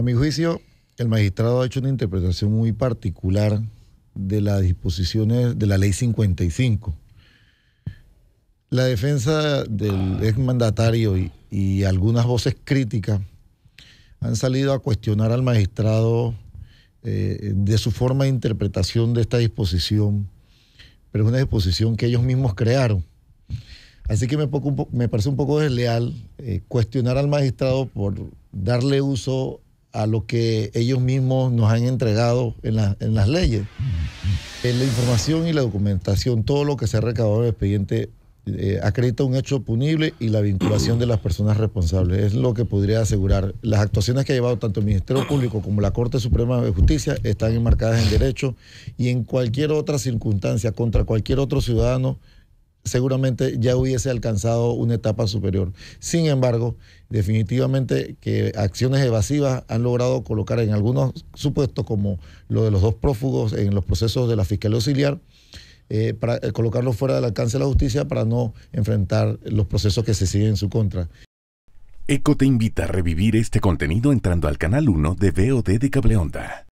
A mi juicio, el magistrado ha hecho una interpretación muy particular de las disposiciones de la ley 55. La defensa del ah. exmandatario y, y algunas voces críticas han salido a cuestionar al magistrado eh, de su forma de interpretación de esta disposición, pero es una disposición que ellos mismos crearon. Así que me, parece un poco desleal eh, cuestionar al magistrado por darle uso a lo que ellos mismos nos han entregado en, las leyes. En la información y la documentación, todo lo que se ha recabado en el expediente eh, acredita un hecho punible y la vinculación de las personas responsables. Es lo que podría asegurar. Las actuaciones que ha llevado tanto el Ministerio Público como la Corte Suprema de Justicia están enmarcadas en derecho y en cualquier otra circunstancia contra cualquier otro ciudadano seguramente ya hubiese alcanzado una etapa superior. Sin embargo, definitivamente que acciones evasivas han logrado colocar en algunos supuestos, como lo de los dos prófugos en los procesos de la Fiscalía Auxiliar, eh, para eh, colocarlos fuera del alcance de la justicia para no enfrentar los procesos que se siguen en su contra. ECO te invita a revivir este contenido entrando al canal 1 de VOD de Cableonda.